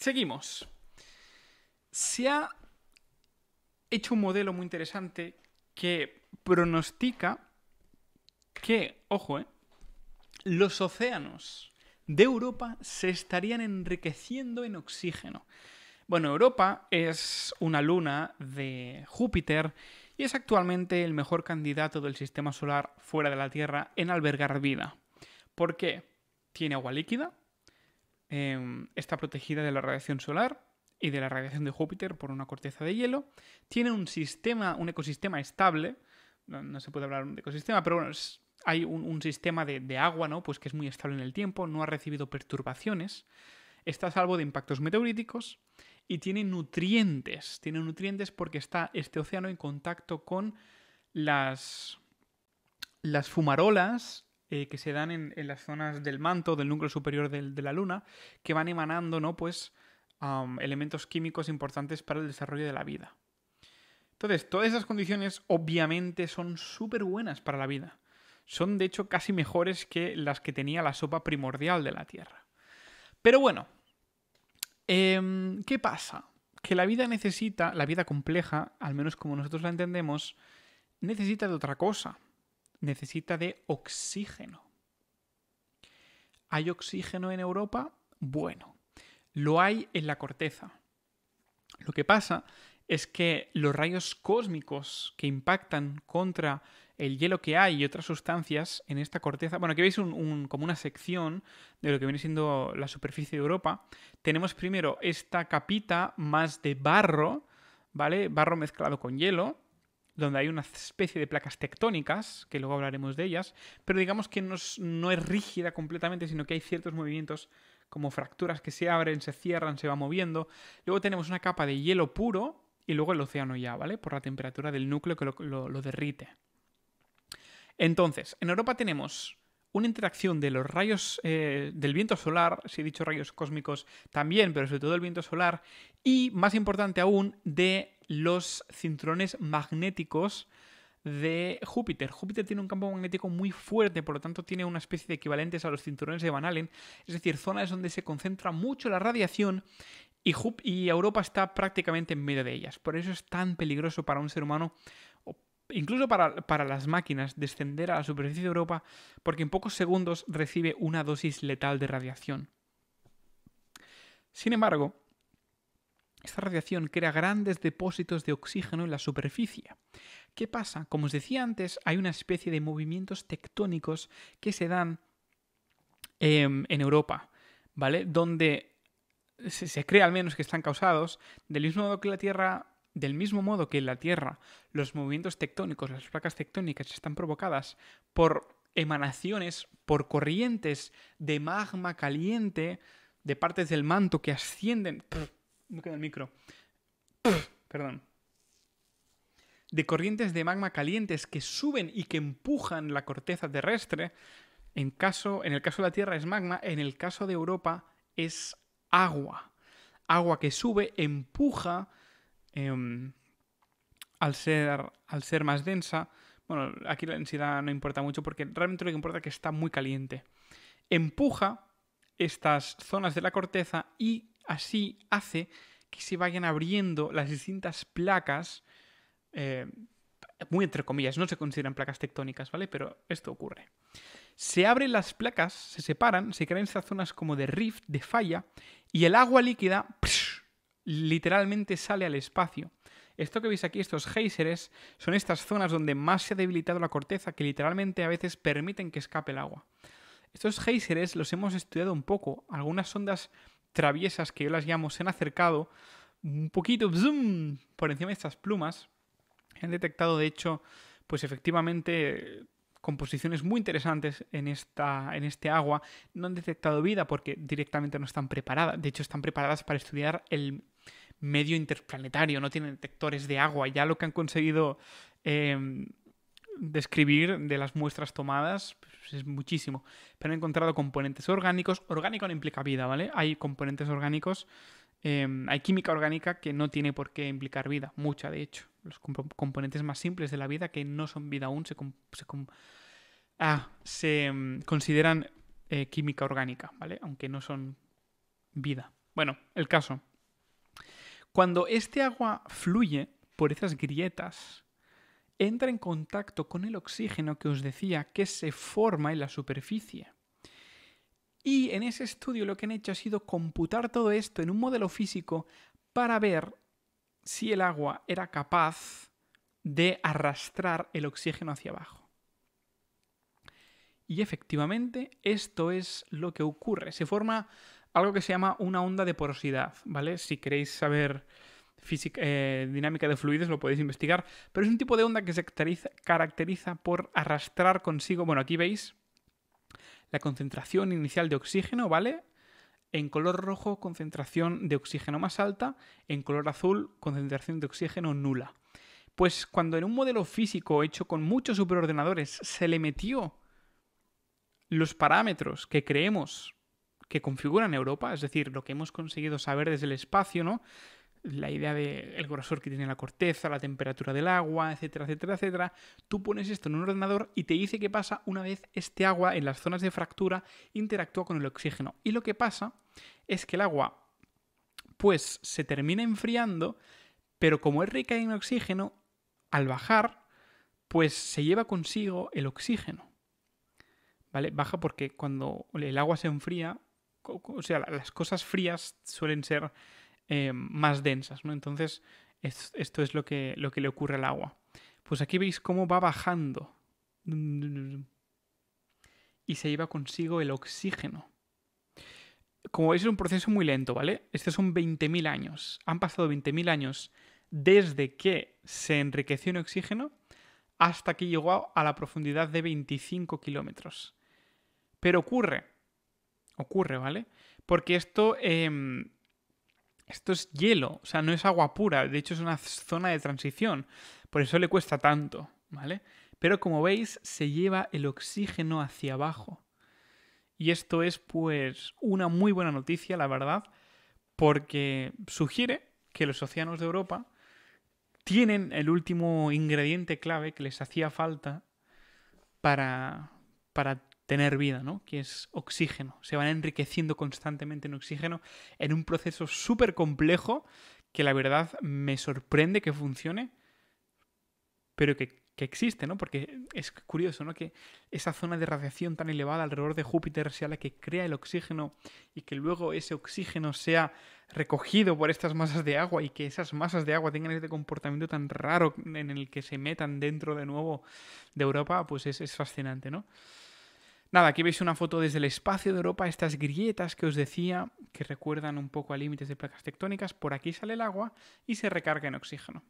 Seguimos. Se ha hecho un modelo muy interesante que pronostica que, ojo, eh, los océanos de Europa se estarían enriqueciendo en oxígeno. Bueno, Europa es una luna de Júpiter y es actualmente el mejor candidato del sistema solar fuera de la Tierra en albergar vida. ¿Por qué? Tiene agua líquida, Em, está protegida de la radiación solar y de la radiación de Júpiter por una corteza de hielo. Tiene un sistema, un ecosistema estable. No, se puede hablar de ecosistema, pero bueno, hay un, sistema de, agua, ¿no? Pues que es muy estable en el tiempo, no ha recibido perturbaciones, está a salvo de impactos meteoríticos y tiene nutrientes. Tiene nutrientes porque está este océano en contacto con las, las fumarolas eh, que se dan en, las zonas del manto, del núcleo superior de la Luna, que van emanando, ¿no? Pues elementos químicos importantes para el desarrollo de la vida. Entonces, todas esas condiciones obviamente son súper buenas para la vida. Son de hecho casi mejores que las que tenía la sopa primordial de la Tierra. Pero bueno, em, ¿qué pasa? Que la vida necesita, la vida compleja, al menos como nosotros la entendemos, necesita de otra cosa necesita de oxígeno. ¿Hay oxígeno en Europa? Bueno, lo hay en la corteza. Lo que pasa es que los rayos cósmicos que impactan contra el hielo que hay y otras sustancias en esta corteza, bueno, aquí veis como una sección de lo que viene siendo la superficie de Europa, tenemos primero esta capita más de barro, ¿vale? Barro mezclado con hielo, donde hay una especie de placas tectónicas, que luego hablaremos de ellas, pero digamos que no es, rígida completamente, sino que hay ciertos movimientos como fracturas que se abren, se cierran, se va moviendo. Luego tenemos una capa de hielo puro y luego el océano ya, ¿vale? Por la temperatura del núcleo que lo, derrite. Entonces, en Europa tenemos una interacción de los rayos eh, del viento solar, si he dicho rayos cósmicos también, pero sobre todo el viento solar, y más importante aún, de los cinturones magnéticos de Júpiter. Júpiter tiene un campo magnético muy fuerte, por lo tanto tiene una especie de equivalentes a los cinturones de Van Allen, es decir, zonas donde se concentra mucho la radiación y, Europa está prácticamente en medio de ellas. Por eso es tan peligroso para un ser humano, incluso para, para las máquinas, descender a la superficie de Europa, porque en pocos segundos recibe una dosis letal de radiación. Sin embargo, esta radiación crea grandes depósitos de oxígeno en la superficie. ¿Qué pasa? Como os decía antes, hay una especie de movimientos tectónicos que se dan em, en Europa, ¿vale? Donde se, cree al menos que están causados del mismo modo que la Tierra del mismo modo que en la Tierra los movimientos tectónicos, las placas tectónicas están provocadas por emanaciones, por corrientes de magma caliente de partes del manto que ascienden, no queda el micro. Perdón. De corrientes de magma calientes que suben y que empujan la corteza terrestre. En, caso, en el caso de la Tierra es magma, en el caso de Europa es agua. Agua que sube, empuja em, al, ser, al ser más densa. Bueno, aquí la densidad no importa mucho porque realmente lo que importa es que está muy caliente. Empuja estas zonas de la corteza y Así hace que se vayan abriendo las distintas placas, eh, muy entre comillas, no se consideran placas tectónicas, ¿vale? Pero esto ocurre. Se abren las placas, se separan, se crean estas zonas como de rift, de falla, y el agua líquida literalmente sale al espacio. Esto que veis aquí, estos geysers, son estas zonas donde más se ha debilitado la corteza que literalmente a veces permiten que escape el agua. Estos geysers los hemos estudiado un poco. Algunas sondas traviesas que yo las llamo se han acercado un poquito por encima de estas plumas. Han detectado, de hecho, pues efectivamente composiciones muy interesantes en, esta, en este agua. No han detectado vida porque directamente no están preparadas. De hecho, están preparadas para estudiar el medio interplanetario. No tienen detectores de agua. Ya lo que han conseguido em, describir de las muestras tomadas pues, es muchísimo. Pero he encontrado componentes orgánicos. Orgánico no implica vida, ¿vale? Hay componentes orgánicos, em, hay química orgánica que no tiene por qué implicar vida, mucha de hecho. Los componentes más simples de la vida que no son vida aún se, se, ah, em, consideran eh, química orgánica, ¿vale? Aunque no son vida. Bueno, el caso. Cuando este agua fluye por esas grietas, entra en contacto con el oxígeno que os decía que se forma en la superficie. Y en ese estudio lo que han hecho ha sido computar todo esto en un modelo físico para ver si el agua era capaz de arrastrar el oxígeno hacia abajo. Y efectivamente esto es lo que ocurre. Se forma algo que se llama una onda de porosidad, ¿vale? Si queréis saber física, eh, dinámica de fluidos, lo podéis investigar, pero es un tipo de onda que se caracteriza, caracteriza por arrastrar consigo, bueno, aquí veis la concentración inicial de oxígeno, ¿vale? En color rojo, concentración de oxígeno más alta, en color azul, concentración de oxígeno nula. Pues cuando en un modelo físico hecho con muchos superordenadores se le metió los parámetros que creemos que configuran Europa, es decir, lo que hemos conseguido saber desde el espacio, ¿no? la idea del grosor que tiene la corteza, la temperatura del agua, etcétera, etcétera, etcétera. Tú pones esto en un ordenador y te dice qué pasa una vez este agua en las zonas de fractura interactúa con el oxígeno. Y lo que pasa es que el agua pues se termina enfriando, pero como es rica en oxígeno, al bajar pues se lleva consigo el oxígeno. ¿Vale? Baja porque cuando el agua se enfría, o sea, las cosas frías suelen ser Em, más densas, ¿no? Entonces, esto es lo que, lo que le ocurre al agua. Pues aquí veis cómo va bajando. Y se lleva consigo el oxígeno. Como veis, es un proceso muy lento, ¿vale? Estos son 20.000 años. Han pasado 20.000 años desde que se enriqueció en oxígeno hasta que llegó a la profundidad de 25 kilómetros. Pero ocurre, ocurre, ¿vale? Porque esto em, esto es hielo, o sea, no es agua pura, de hecho es una zona de transición, por eso le cuesta tanto, ¿vale? Pero como veis, se lleva el oxígeno hacia abajo. Y esto es pues una muy buena noticia, la verdad, porque sugiere que los océanos de Europa tienen el último ingrediente clave que les hacía falta para, para tener vida, ¿no? Que es oxígeno. Se van enriqueciendo constantemente en oxígeno en un proceso súper complejo que la verdad me sorprende que funcione, pero que, existe, ¿no? Porque es curioso, ¿no? Que esa zona de radiación tan elevada alrededor de Júpiter sea la que crea el oxígeno y que luego ese oxígeno sea recogido por estas masas de agua y que esas masas de agua tengan este comportamiento tan raro en el que se metan dentro de nuevo de Europa, pues es, es fascinante, ¿no? Nada, aquí veis una foto desde el espacio de Europa, estas grietas que os decía, que recuerdan un poco a límites de placas tectónicas, por aquí sale el agua y se recarga en oxígeno.